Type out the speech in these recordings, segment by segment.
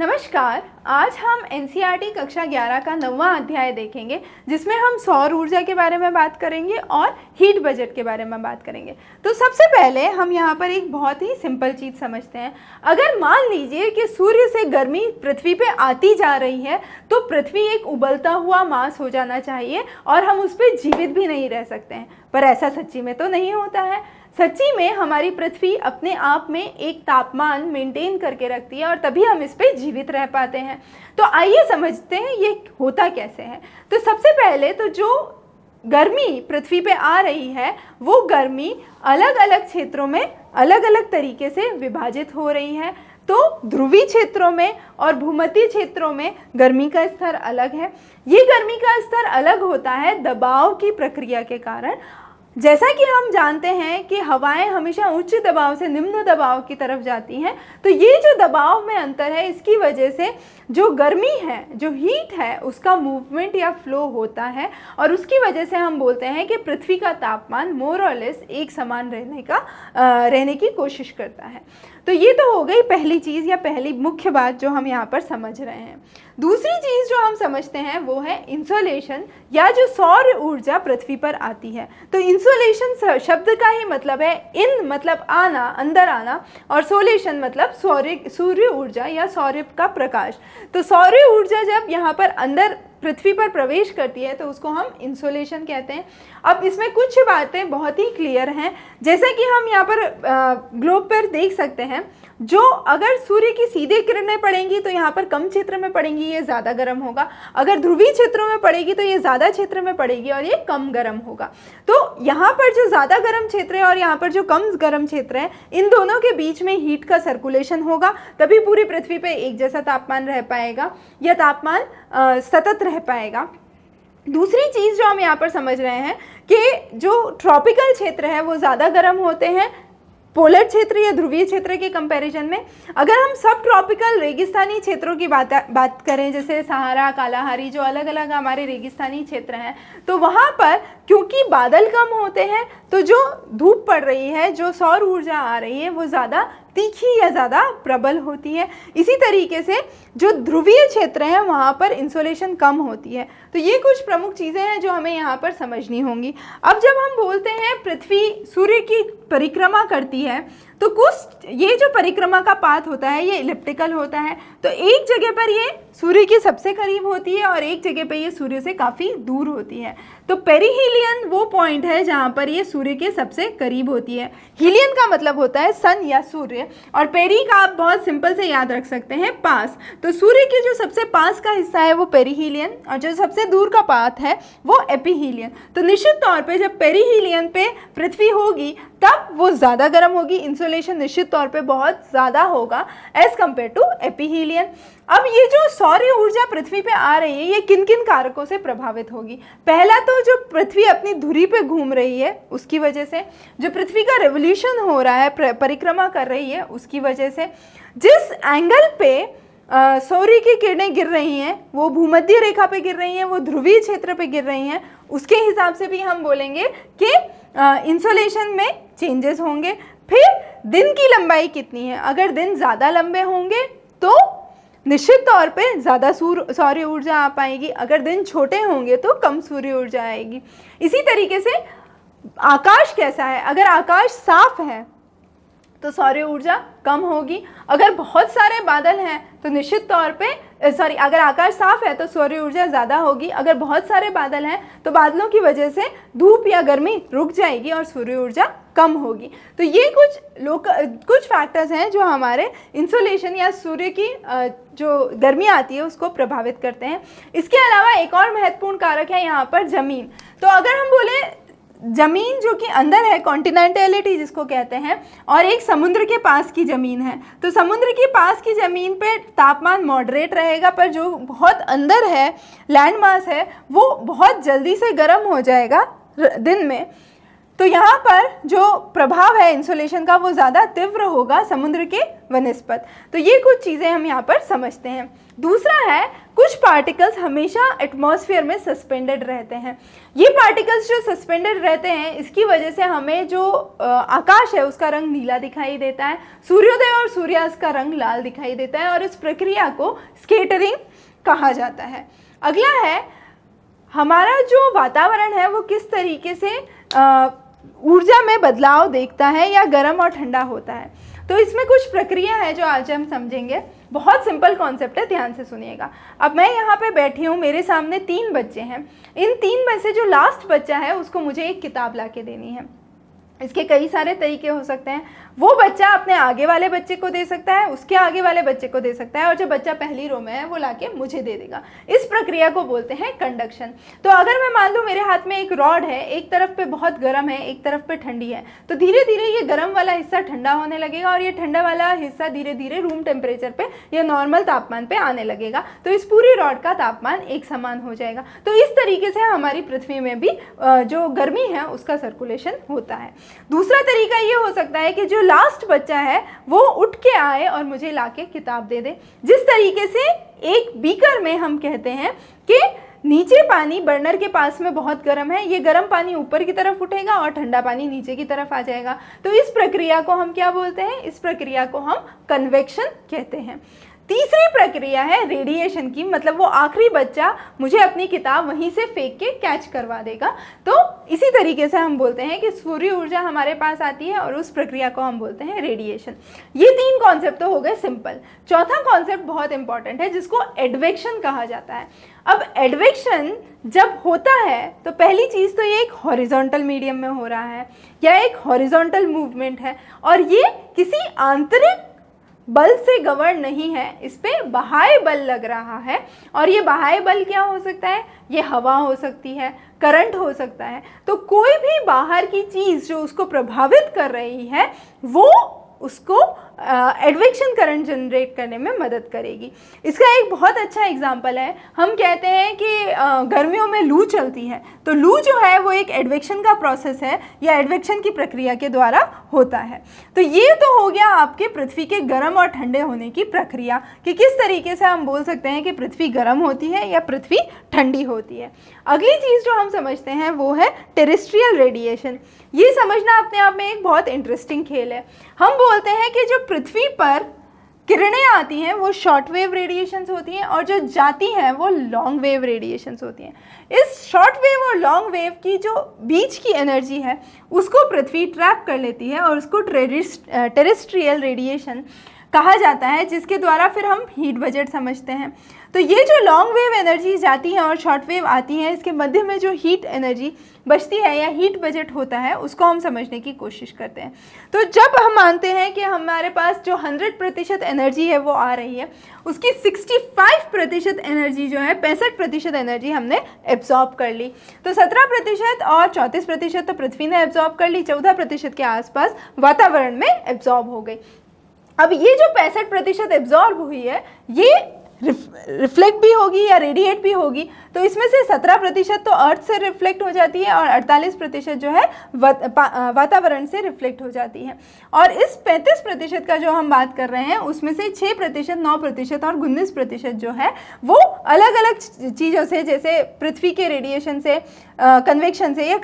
नमस्कार आज हम एन e कक्षा 11 का नवा अध्याय देखेंगे जिसमें हम सौर ऊर्जा के बारे में बात करेंगे और हीट बजट के बारे में बात करेंगे तो सबसे पहले हम यहाँ पर एक बहुत ही सिंपल चीज़ समझते हैं अगर मान लीजिए कि सूर्य से गर्मी पृथ्वी पे आती जा रही है तो पृथ्वी एक उबलता हुआ मास हो जाना चाहिए और हम उस पर जीवित भी नहीं रह सकते हैं पर ऐसा सच्ची में तो नहीं होता है सच्ची में हमारी पृथ्वी अपने आप में एक तापमान मेंटेन करके रखती है और तभी हम इस पर जीवित रह पाते हैं तो आइए समझते हैं ये होता कैसे है तो सबसे पहले तो जो गर्मी पृथ्वी पे आ रही है वो गर्मी अलग अलग क्षेत्रों में अलग अलग तरीके से विभाजित हो रही है तो ध्रुवी क्षेत्रों में और भूमती क्षेत्रों में गर्मी का स्तर अलग है ये गर्मी का स्तर अलग होता है दबाव की प्रक्रिया के कारण जैसा कि हम जानते हैं कि हवाएं हमेशा उच्च दबाव से निम्न दबाव की तरफ जाती हैं तो ये जो दबाव में अंतर है इसकी वजह से जो गर्मी है जो हीट है उसका मूवमेंट या फ्लो होता है और उसकी वजह से हम बोलते हैं कि पृथ्वी का तापमान मोर और लेस एक समान रहने का रहने की कोशिश करता है तो ये तो हो गई पहली चीज़ या पहली मुख्य बात जो हम यहाँ पर समझ रहे हैं दूसरी चीज़ जो हम समझते हैं वो है इंसोलेशन या जो सौर ऊर्जा पृथ्वी पर आती है तो इंसोलेशन शब्द का ही मतलब है इन मतलब आना अंदर आना और सोलेशन मतलब सौर्य सूर्य ऊर्जा या सौर्य का प्रकाश तो सौर्य ऊर्जा जब यहाँ पर अंदर पृथ्वी पर प्रवेश करती है तो उसको हम इंसोलेशन कहते हैं अब इसमें कुछ बातें बहुत ही क्लियर हैं जैसे कि हम यहाँ पर ग्लोब पर देख सकते हैं जो अगर सूर्य की सीधे किरणें पड़ेंगी तो यहाँ पर कम क्षेत्र में पड़ेंगी ये ज़्यादा गर्म होगा अगर ध्रुवीय क्षेत्रों में पड़ेगी तो ये ज़्यादा क्षेत्र में पड़ेगी और ये कम गर्म होगा तो यहाँ पर जो ज़्यादा गर्म क्षेत्र है और यहाँ पर जो कम गर्म क्षेत्र है इन दोनों के बीच में हीट का सर्कुलेशन होगा तभी पूरी पृथ्वी पर एक जैसा तापमान रह पाएगा यह तापमान सतत रह पाएगा दूसरी चीज़ जो हम यहाँ पर समझ रहे हैं कि जो ट्रॉपिकल क्षेत्र है वो ज़्यादा गर्म होते हैं पोलर क्षेत्र या ध्रुवीय क्षेत्र के कंपैरिजन में अगर हम सब ट्रॉपिकल रेगिस्तानी क्षेत्रों की बात बात करें जैसे सहारा कालाहारी जो अलग अलग हमारे रेगिस्तानी क्षेत्र हैं तो वहाँ पर क्योंकि बादल कम होते हैं तो जो धूप पड़ रही है जो सौर ऊर्जा आ रही है वो ज़्यादा तीखी या ज़्यादा प्रबल होती है इसी तरीके से जो ध्रुवीय क्षेत्र हैं वहाँ पर इंसुलेशन कम होती है तो ये कुछ प्रमुख चीज़ें हैं जो हमें यहाँ पर समझनी होंगी अब जब हम बोलते हैं पृथ्वी सूर्य की परिक्रमा करती है तो कुछ ये जो परिक्रमा का पाथ होता है ये इलिप्टिकल होता है तो एक जगह पर ये सूर्य के सबसे करीब होती है और एक जगह पर ये सूर्य से काफ़ी दूर होती है तो पेरीहीलियन वो पॉइंट है जहाँ पर ये सूर्य के सबसे करीब होती है हीलियन का मतलब होता है सन या सूर्य और पेरी का आप बहुत सिंपल से याद रख सकते हैं पास तो सूर्य के जो सबसे पास का हिस्सा है वो पेरीहीलियन और जो सबसे दूर का पाथ है वो एपीहीलियन तो निश्चित तौर पर जब पेरीहीलियन पे पृथ्वी होगी तब वो ज़्यादा गर्म होगी इंसुलेशन निश्चित तौर पे बहुत ज़्यादा होगा एज़ कम्पेयर टू एपीहीलियन अब ये जो सौर्य ऊर्जा पृथ्वी पे आ रही है ये किन किन कारकों से प्रभावित होगी पहला तो जो पृथ्वी अपनी धुरी पे घूम रही है उसकी वजह से जो पृथ्वी का रेवोल्यूशन हो रहा है परिक्रमा कर रही है उसकी वजह से जिस एंगल पे सौर्य की किरणें गिर रही हैं वो भूमध्य रेखा पे गिर रही हैं वो ध्रुवीय क्षेत्र पे गिर रही हैं उसके हिसाब से भी हम बोलेंगे कि इंसोलेशन में चेंजेस होंगे फिर दिन की लंबाई कितनी है अगर दिन ज़्यादा लंबे होंगे तो निश्चित तौर पे ज़्यादा सूर्य सौर्य ऊर्जा आ पाएगी अगर दिन छोटे होंगे तो कम सूर्य ऊर्जा आएगी इसी तरीके से आकाश कैसा है अगर आकाश साफ है तो सौर्य ऊर्जा कम होगी अगर बहुत सारे बादल हैं तो निश्चित तौर पे सॉरी अगर आकाश साफ है तो सौर्य ऊर्जा ज़्यादा होगी अगर बहुत सारे बादल हैं तो बादलों की वजह से धूप या गर्मी रुक जाएगी और सूर्य ऊर्जा कम होगी तो ये कुछ लोक कुछ फैक्टर्स हैं जो हमारे इंसुलेशन या सूर्य की जो गर्मी आती है उसको प्रभावित करते हैं इसके अलावा एक और महत्वपूर्ण कारक है यहाँ पर ज़मीन तो अगर हम बोले ज़मीन जो कि अंदर है कॉन्टिनेंटेलिटी जिसको कहते हैं और एक समुद्र के पास की ज़मीन है तो समुद्र के पास की ज़मीन पे तापमान मॉडरेट रहेगा पर जो बहुत अंदर है लैंड मास है वो बहुत जल्दी से गर्म हो जाएगा दिन में तो यहाँ पर जो प्रभाव है इंसुलेशन का वो ज़्यादा तीव्र होगा समुद्र के वनस्पत तो ये कुछ चीज़ें हम यहाँ पर समझते हैं दूसरा है कुछ पार्टिकल्स हमेशा एटमॉस्फेयर में सस्पेंडेड रहते हैं ये पार्टिकल्स जो सस्पेंडेड रहते हैं इसकी वजह से हमें जो आकाश है उसका रंग नीला दिखाई देता है सूर्योदय और सूर्यास्त का रंग लाल दिखाई देता है और इस प्रक्रिया को स्केटरिंग कहा जाता है अगला है हमारा जो वातावरण है वो किस तरीके से आ, ऊर्जा में बदलाव देखता है या गर्म और ठंडा होता है तो इसमें कुछ प्रक्रिया है जो आज हम समझेंगे बहुत सिंपल कॉन्सेप्ट है ध्यान से सुनिएगा अब मैं यहाँ पे बैठी हूँ मेरे सामने तीन बच्चे हैं इन तीन में से जो लास्ट बच्चा है उसको मुझे एक किताब ला के देनी है इसके कई सारे तरीके हो सकते हैं वो बच्चा अपने आगे वाले बच्चे को दे सकता है उसके आगे वाले बच्चे को दे सकता है और जो बच्चा पहली रो में है वो लाके मुझे दे देगा इस प्रक्रिया को बोलते हैं कंडक्शन तो अगर मैं मान लूँ मेरे हाथ में एक रॉड है एक तरफ पे बहुत गर्म है एक तरफ पे ठंडी है तो धीरे धीरे ये गर्म वाला हिस्सा ठंडा होने लगेगा और ये ठंडा वाला हिस्सा धीरे धीरे रूम टेम्परेचर पर या नॉर्मल तापमान पर आने लगेगा तो इस पूरी रॉड का तापमान एक समान हो जाएगा तो इस तरीके से हमारी पृथ्वी में भी जो गर्मी है उसका सर्कुलेशन होता है दूसरा तरीका ये हो सकता है कि जो लास्ट बच्चा है वो उठ के आए और मुझे ला के किताब दे दे जिस तरीके से एक बीकर में हम कहते हैं कि नीचे पानी बर्नर के पास में बहुत गर्म है ये गर्म पानी ऊपर की तरफ उठेगा और ठंडा पानी नीचे की तरफ आ जाएगा तो इस प्रक्रिया को हम क्या बोलते हैं इस प्रक्रिया को हम कन्वेक्शन कहते हैं तीसरी प्रक्रिया है रेडिएशन की मतलब वो आखिरी बच्चा मुझे अपनी किताब वहीं से फेंक के कैच करवा देगा तो इसी तरीके से हम बोलते हैं कि सूर्य ऊर्जा हमारे पास आती है और उस प्रक्रिया को हम बोलते हैं रेडिएशन ये तीन कॉन्सेप्ट तो हो गए सिंपल चौथा कॉन्सेप्ट बहुत इंपॉर्टेंट है जिसको एडवेक्शन कहा जाता है अब एडवेक्शन जब होता है तो पहली चीज़ तो ये एक हॉरिजॉन्टल मीडियम में हो रहा है या एक हॉरिजॉन्टल मूवमेंट है और ये किसी आंतरिक बल से गवर्न नहीं है इस पर बहाय बल लग रहा है और ये बहाय बल क्या हो सकता है ये हवा हो सकती है करंट हो सकता है तो कोई भी बाहर की चीज़ जो उसको प्रभावित कर रही है वो उसको एडवेक्शन करंट जनरेट करने में मदद करेगी इसका एक बहुत अच्छा एग्जाम्पल है हम कहते हैं कि गर्मियों में लू चलती है तो लू जो है वो एक एडवेक्शन का प्रोसेस है या एडवेक्शन की प्रक्रिया के द्वारा होता है तो ये तो हो गया आपके पृथ्वी के गर्म और ठंडे होने की प्रक्रिया कि किस तरीके से हम बोल सकते हैं कि पृथ्वी गर्म होती है या पृथ्वी ठंडी होती है अगली चीज़ जो हम समझते हैं वो है टेरिस्ट्रियल रेडिएशन ये समझना अपने आप में एक बहुत इंटरेस्टिंग खेल है हम बोलते हैं कि जो पृथ्वी पर किरणें आती हैं वो शॉर्ट वेव रेडिएशंस होती हैं और जो जाती हैं वो लॉन्ग वेव रेडिएशंस होती हैं इस शॉर्ट वेव और लॉन्ग वेव की जो बीच की एनर्जी है उसको पृथ्वी ट्रैप कर लेती है और उसको टेरिस्ट्रियल रेडिएशन कहा जाता है जिसके द्वारा फिर हम हीट बजट समझते हैं तो ये जो लॉन्ग वेव एनर्जी जाती हैं और शॉर्ट वेव आती हैं इसके मध्य में जो हीट एनर्जी बचती है या हीट बजट होता है उसको हम समझने की कोशिश करते हैं तो जब हम मानते हैं कि हमारे पास जो 100 प्रतिशत एनर्जी है वो आ रही है उसकी 65 प्रतिशत एनर्जी जो है पैंसठ प्रतिशत एनर्जी हमने एब्जॉर्ब कर ली तो 17 प्रतिशत और 34 प्रतिशत तो पृथ्वी ने एब्जॉर्ब कर ली 14 प्रतिशत के आसपास वातावरण में एब्जॉर्ब हो गई अब ये जो पैंसठ प्रतिशत एब्जॉर्ब हुई है ये रिफ्लेक्ट भी होगी या रेडिएट भी होगी तो इसमें से 17 प्रतिशत तो अर्थ से रिफ्लेक्ट हो जाती है और 48 प्रतिशत जो है वातावरण से रिफ्लेक्ट हो जाती है और इस 35 प्रतिशत का जो हम बात कर रहे हैं उसमें से 6 प्रतिशत नौ प्रतिशत और उन्नीस प्रतिशत जो है वो अलग अलग चीज़ों से जैसे पृथ्वी के रेडिएशन से कन्वेक्शन से या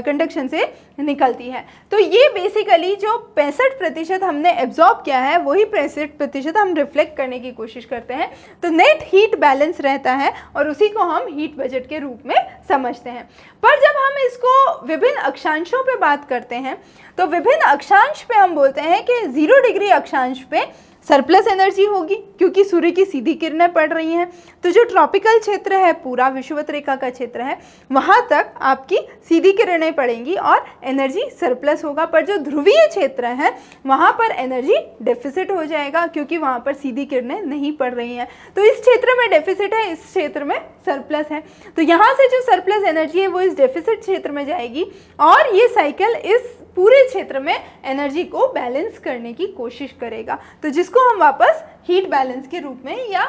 कंडक्शन से निकलती है तो ये बेसिकली जो पैंसठ प्रतिशत हमने एब्जॉर्ब किया है वही पैंसठ प्रतिशत हम रिफ्लेक्ट करने की कोशिश करते हैं तो नेट हीट बैलेंस रहता है और उसी को हम हीट बजट के रूप में समझते हैं पर जब हम इसको विभिन्न अक्षांशों पे बात करते हैं तो विभिन्न अक्षांश पे हम बोलते हैं कि ज़ीरो डिग्री अक्षांश पे सरप्लस एनर्जी होगी क्योंकि सूर्य की सीधी किरणें पड़ रही हैं तो जो ट्रॉपिकल क्षेत्र है पूरा विषुवत रेखा का क्षेत्र है वहाँ तक आपकी सीधी किरणें पड़ेंगी और एनर्जी सरप्लस होगा पर जो ध्रुवीय क्षेत्र है वहाँ पर एनर्जी डेफिसिट हो जाएगा क्योंकि वहाँ पर सीधी किरणें नहीं पड़ रही हैं तो इस क्षेत्र में डेफिसिट है इस क्षेत्र में सरप्लस है तो यहाँ से जो सरप्लस एनर्जी है वो इस डेफिसिट क्षेत्र में जाएगी और ये साइकिल इस पूरे क्षेत्र में एनर्जी को बैलेंस करने की कोशिश करेगा तो जिसको हम वापस हीट बैलेंस के रूप में या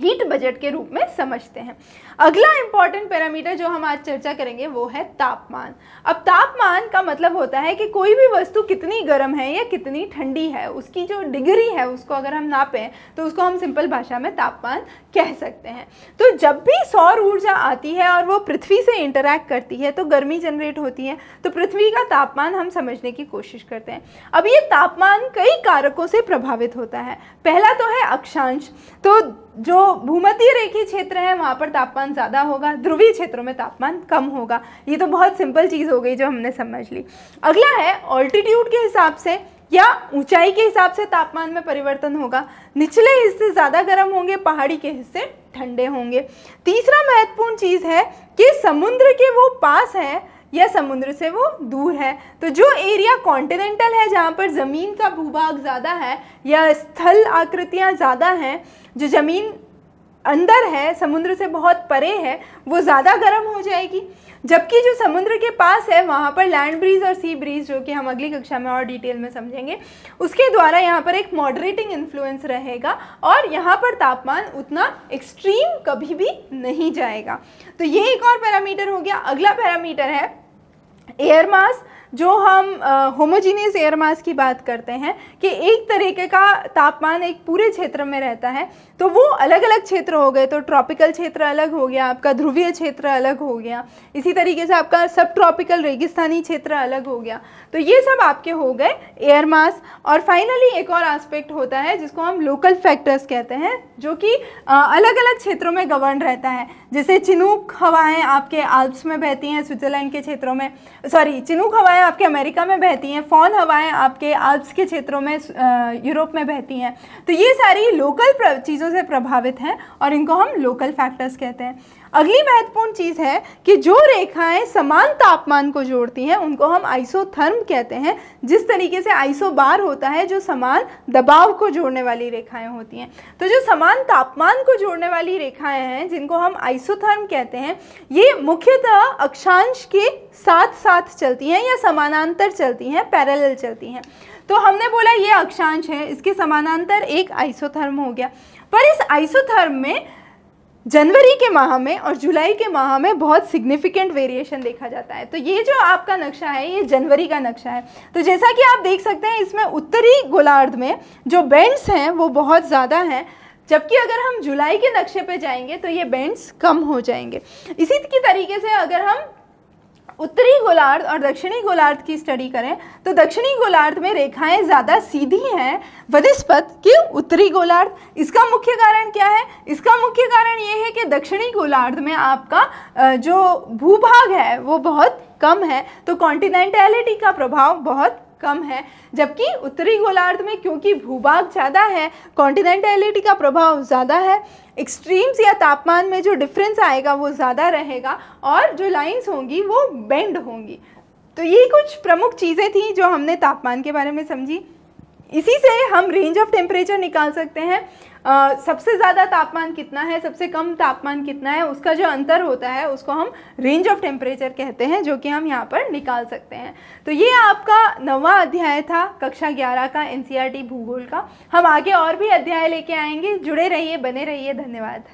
हीट बजट के रूप में समझते हैं अगला इंपॉर्टेंट पैरामीटर जो हम आज चर्चा करेंगे वो है तापमान अब तापमान का मतलब होता है कि कोई भी वस्तु कितनी गर्म है या कितनी ठंडी है उसकी जो डिग्री है उसको अगर हम नापें तो उसको हम सिंपल भाषा में तापमान कह सकते हैं तो जब भी सौर ऊर्जा आती है और वो पृथ्वी से इंटरैक्ट करती है तो गर्मी जनरेट होती है तो पृथ्वी का तापमान हम समझने की कोशिश करते हैं अब ये तापमान कई कारकों से प्रभावित होता है पहला तो है अक्षांश तो जो भूमध्य रेखी क्षेत्र है वहाँ पर तापमान ज़्यादा होगा ध्रुवीय क्षेत्रों में तापमान कम होगा ये तो बहुत सिंपल चीज़ हो गई जो हमने समझ ली अगला है ऑल्टीट्यूड के हिसाब से या ऊंचाई के हिसाब से तापमान में परिवर्तन होगा निचले हिस्से ज़्यादा गर्म होंगे पहाड़ी के हिस्से ठंडे होंगे तीसरा महत्वपूर्ण चीज़ है कि समुद्र के वो पास है या समुद्र से वो दूर है तो जो एरिया कॉन्टिनेंटल है जहाँ पर ज़मीन का भूभाग ज़्यादा है या स्थल आकृतियाँ ज़्यादा हैं जो ज़मीन अंदर है समुद्र से बहुत परे है वो ज़्यादा गर्म हो जाएगी जबकि जो समुद्र के पास है वहाँ पर लैंड ब्रीज और सी ब्रीज जो कि हम अगली कक्षा में और डिटेल में समझेंगे उसके द्वारा यहाँ पर एक मॉडरेटिंग इन्फ्लुएंस रहेगा और यहाँ पर तापमान उतना एक्सट्रीम कभी भी नहीं जाएगा तो ये एक और पैरामीटर हो गया अगला पैरामीटर है एयर मास जो हम होमोजीनियस एयर मास की बात करते हैं कि एक तरीके का तापमान एक पूरे क्षेत्र में रहता है तो वो अलग अलग क्षेत्र हो गए तो ट्रॉपिकल क्षेत्र अलग हो गया आपका ध्रुवीय क्षेत्र अलग हो गया इसी तरीके से आपका सब ट्रॉपिकल रेगिस्तानी क्षेत्र अलग हो गया तो ये सब आपके हो गए एयर मास और फाइनली एक और आस्पेक्ट होता है जिसको हम लोकल फैक्टर्स कहते हैं जो कि अलग अलग क्षेत्रों में गवर्न रहता है जैसे चिनूक हवाएं आपके आल्प्स में बहती हैं स्विट्ज़रलैंड के क्षेत्रों में सॉरी चिनूक हवाएं हवाएं आपके अमेरिका में बहती हैं फौन हवाएं आपके आल्प्स के क्षेत्रों में यूरोप में बहती हैं तो ये सारी लोकल चीज़ों से प्रभावित हैं और इनको हम लोकल फैक्टर्स कहते हैं अगली महत्वपूर्ण चीज़ है कि जो रेखाएं समान तापमान को जोड़ती हैं उनको हम आइसोथर्म कहते हैं जिस तरीके से आइसोबार होता है जो समान दबाव को जोड़ने वाली रेखाएं होती हैं तो जो समान तापमान को जोड़ने वाली रेखाएं हैं जिनको हम आइसोथर्म कहते हैं ये मुख्यतः अक्षांश के साथ साथ चलती हैं या समानांतर चलती हैं पैरल चलती हैं तो हमने बोला ये अक्षांश है इसके समानांतर एक आइसोथर्म हो गया पर इस आइसोथर्म में जनवरी के माह में और जुलाई के माह में बहुत सिग्निफिकेंट वेरिएशन देखा जाता है तो ये जो आपका नक्शा है ये जनवरी का नक्शा है तो जैसा कि आप देख सकते हैं इसमें उत्तरी गोलार्ध में जो बेंड्स हैं वो बहुत ज़्यादा हैं जबकि अगर हम जुलाई के नक्शे पे जाएंगे तो ये बेंड्स कम हो जाएंगे इसी की तरीके से अगर हम उत्तरी गोलार्ध और दक्षिणी गोलार्ध की स्टडी करें तो दक्षिणी गोलार्ध में रेखाएं ज़्यादा सीधी हैं वनस्पत की उत्तरी गोलार्ध इसका मुख्य कारण क्या है इसका मुख्य कारण ये है कि दक्षिणी गोलार्ध में आपका जो भूभाग है वो बहुत कम है तो कॉन्टिनेंटैलिटी का प्रभाव बहुत कम है जबकि उत्तरी गोलार्ध में क्योंकि भूभाग ज़्यादा है कॉन्टिनेंटेलिटी का प्रभाव ज़्यादा है एक्सट्रीम्स या तापमान में जो डिफरेंस आएगा वो ज़्यादा रहेगा और जो लाइन्स होंगी वो बेंड होंगी तो ये कुछ प्रमुख चीज़ें थी जो हमने तापमान के बारे में समझी इसी से हम रेंज ऑफ टेम्परेचर निकाल सकते हैं सबसे ज़्यादा तापमान कितना है सबसे कम तापमान कितना है उसका जो अंतर होता है उसको हम रेंज ऑफ टेम्परेचर कहते हैं जो कि हम यहाँ पर निकाल सकते हैं तो ये आपका नवा अध्याय था कक्षा ग्यारह का एन e भूगोल का हम आगे और भी अध्याय लेके आएंगे जुड़े रहिए बने रहिए धन्यवाद